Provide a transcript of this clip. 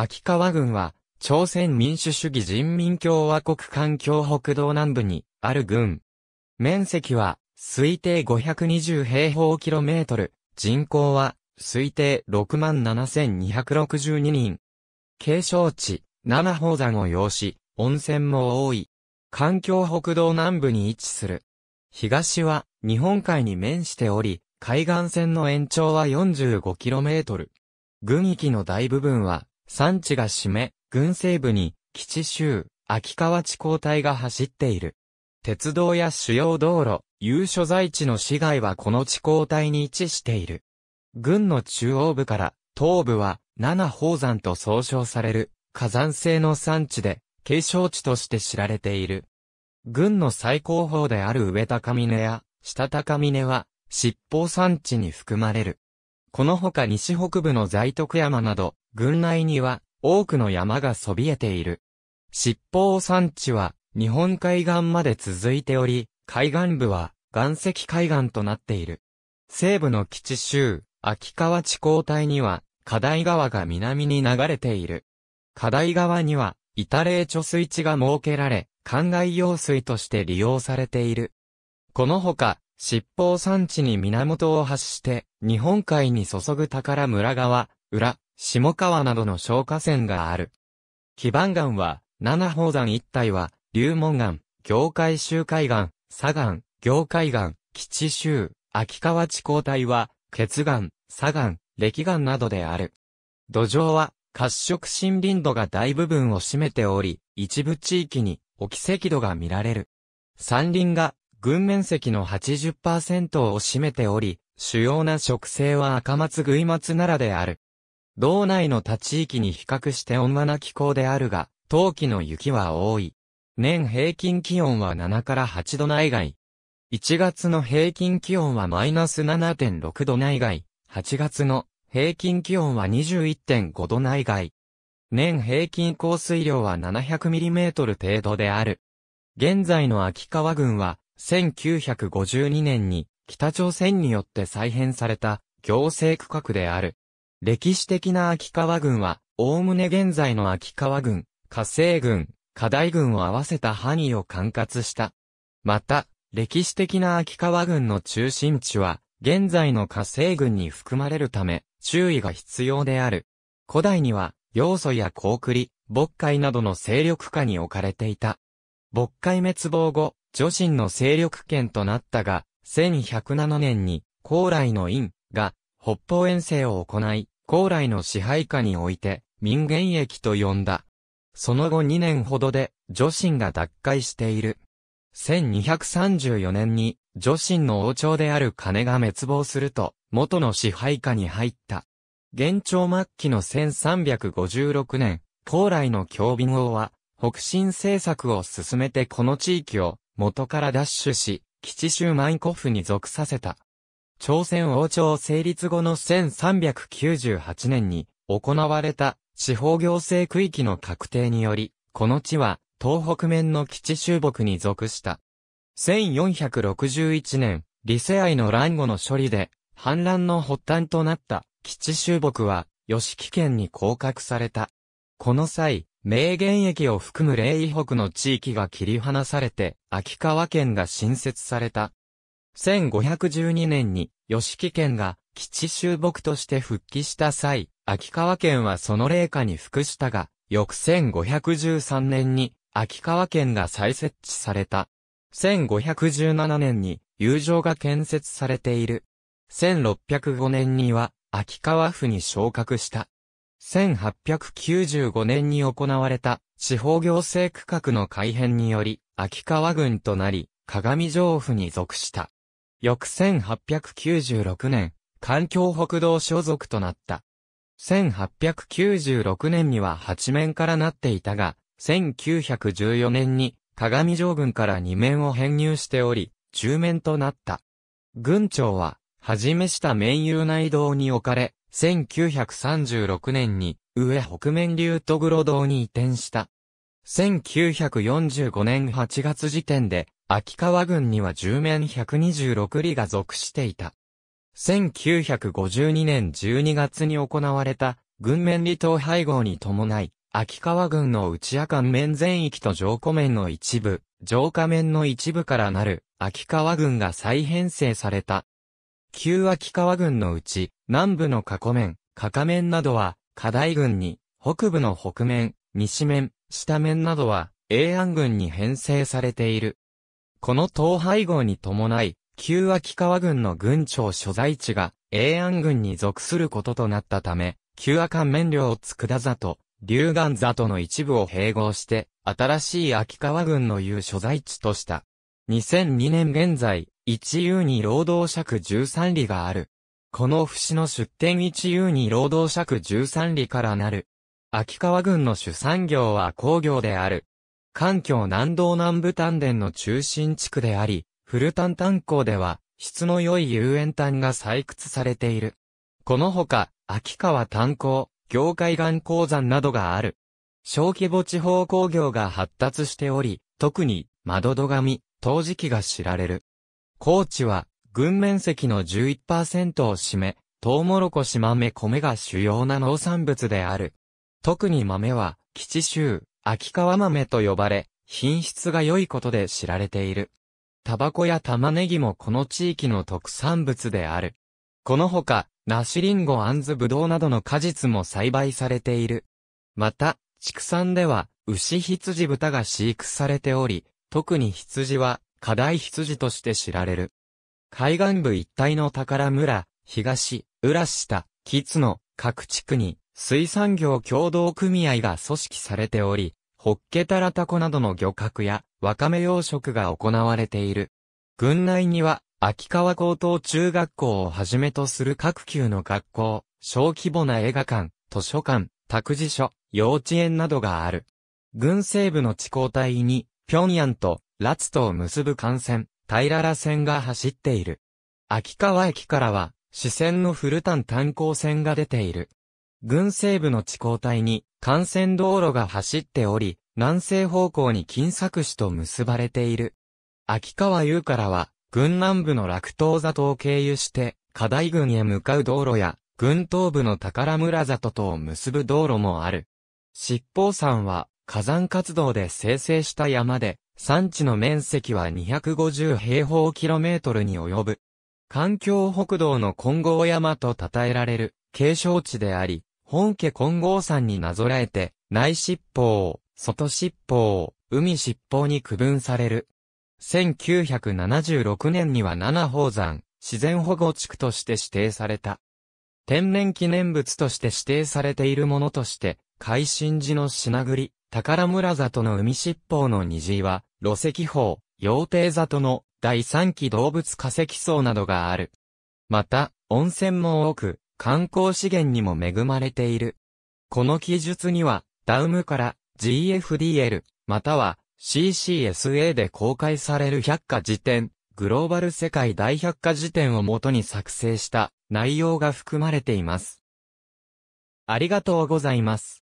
秋川郡は、朝鮮民主主義人民共和国環境北道南部にある郡。面積は推定520平方キロメートル、人口は推定67,262人。景勝地、七宝山を要し、温泉も多い。環境北道南部に位置する。東は日本海に面しており、海岸線の延長は 45km。軍域の大部分は産地が締め、軍西部に、基地州、秋川地交帯が走っている。鉄道や主要道路、有所在地の市街はこの地交帯に位置している。軍の中央部から東部は七宝山と総称される火山性の産地で景勝地として知られている。軍の最高峰である上高峰や下高峰は七宝山地に含まれる。このほか西北部の在徳山など、郡内には多くの山がそびえている。七宝山地は日本海岸まで続いており、海岸部は岩石海岸となっている。西部の基地州、秋川地高帯には、課題川が南に流れている。課題川には、板霊貯水池が設けられ、灌漑用水として利用されている。このほか、七宝山地に源を発して、日本海に注ぐ宝村川、裏、下川などの消火線がある。基盤岩は、七宝山一帯は、龍門岩、業界周海岩、左岩、行界岩、吉州、秋川地高帯は、血岩、左岩、歴岩などである。土壌は、褐色森林土が大部分を占めており、一部地域に、沖積土が見られる。山林が軍面積の80%を占めており、主要な植生は赤松類松ならである。道内の他地域に比較して温和な気候であるが、冬季の雪は多い。年平均気温は7から8度内外。1月の平均気温はマイナス7.6度内外。8月の平均気温は21.5度内外。年平均降水量は 700mm 程度である。現在の秋川郡は1952年に北朝鮮によって再編された行政区画である。歴史的な秋川郡は、おおむね現在の秋川郡、火星郡、課大郡を合わせた範囲を管轄した。また、歴史的な秋川郡の中心地は、現在の火星郡に含まれるため、注意が必要である。古代には、要素や高栗、牧海などの勢力下に置かれていた。渤海滅亡後、女神の勢力圏となったが、1107年に、高麗の院が、北方遠征を行い、高麗の支配下において、民元役と呼んだ。その後2年ほどで、女神が脱会している。1234年に、女神の王朝である金が滅亡すると、元の支配下に入った。元朝末期の1356年、高麗の強貧王は、北進政策を進めてこの地域を元から奪取し、基地州イコフに属させた。朝鮮王朝成立後の1398年に行われた地方行政区域の確定により、この地は東北面の基地州木に属した。1461年、リセ愛の乱後の処理で、反乱の発端となった基地州木は、吉木県に降格された。この際、名言駅を含む霊異北の地域が切り離されて、秋川県が新設された。1512年に、吉木県が、基地収牧として復帰した際、秋川県はその霊下に服したが、翌1513年に、秋川県が再設置された。1517年に、友情が建設されている。1605年には、秋川府に昇格した。1895年に行われた地方行政区画の改変により、秋川郡となり、鏡城府に属した。翌1896年、環境北道所属となった。1896年には八面からなっていたが、1914年に鏡城軍から二面を編入しており、中面となった。軍庁は、はじめした面有内道に置かれ、1936年に上北面竜都黒堂に移転した。1945年8月時点で、秋川郡には10面126里が属していた。1952年12月に行われた、軍面離島配合に伴い、秋川郡の内赤面全域と上古面の一部、上下面の一部からなる、秋川郡が再編成された。旧秋川郡のうち、南部の加古面、加賀面などは、加大軍に、北部の北面、西面、下面などは、永安軍に編成されている。この統廃合に伴い、旧秋川軍の軍庁所在地が、永安軍に属することとなったため、旧赤面領を佃里、龍岩里の一部を併合して、新しい秋川軍のう所在地とした。2002年現在、一遊に労働尺13里がある。この節の出典一遊に労働尺十三里からなる。秋川郡の主産業は工業である。環境南道南部丹田の中心地区であり、古丹炭鉱では、質の良い遊園炭が採掘されている。このほか、秋川炭鉱、業界岩鉱山などがある。小規模地方工業が発達しており、特に、窓戸紙、陶磁器が知られる。高知は、群面積の11%を占め、トウモロコシ豆米が主要な農産物である。特に豆は、吉州、秋川豆と呼ばれ、品質が良いことで知られている。タバコや玉ねぎもこの地域の特産物である。このほか、梨リンゴ、アンズ、ブドウなどの果実も栽培されている。また、畜産では、牛羊豚が飼育されており、特に羊は、課題羊として知られる。海岸部一帯の宝村、東、浦下、吉野、の各地区に水産業協同組合が組織されており、ホッケタラタコなどの漁獲やワカメ養殖が行われている。郡内には、秋川高等中学校をはじめとする各級の学校、小規模な映画館、図書館、託児所、幼稚園などがある。軍西部の地高帯に、平壌と、ラツとを結ぶ幹線、平ら線が走っている。秋川駅からは、支線の古丹炭鉱線が出ている。軍西部の地高帯に幹線道路が走っており、南西方向に金作市と結ばれている。秋川優からは、軍南部の落東里を経由して、課題軍へ向かう道路や、軍東部の宝村里とを結ぶ道路もある。七宝山は、火山活動で生成した山で、産地の面積は250平方キロメートルに及ぶ。環境北道の金剛山と称えられる継承地であり、本家金剛山になぞらえて、内七方、外七方、海七方に区分される。1976年には七宝山、自然保護地区として指定された。天然記念物として指定されているものとして、海神寺の品栗、宝村里の海七方の虹は、路石法、羊蹄里の第三期動物化石層などがある。また、温泉も多く、観光資源にも恵まれている。この記述には、ダウムから GFDL、または CCSA で公開される百科辞典、グローバル世界大百科辞典をもとに作成した内容が含まれています。ありがとうございます。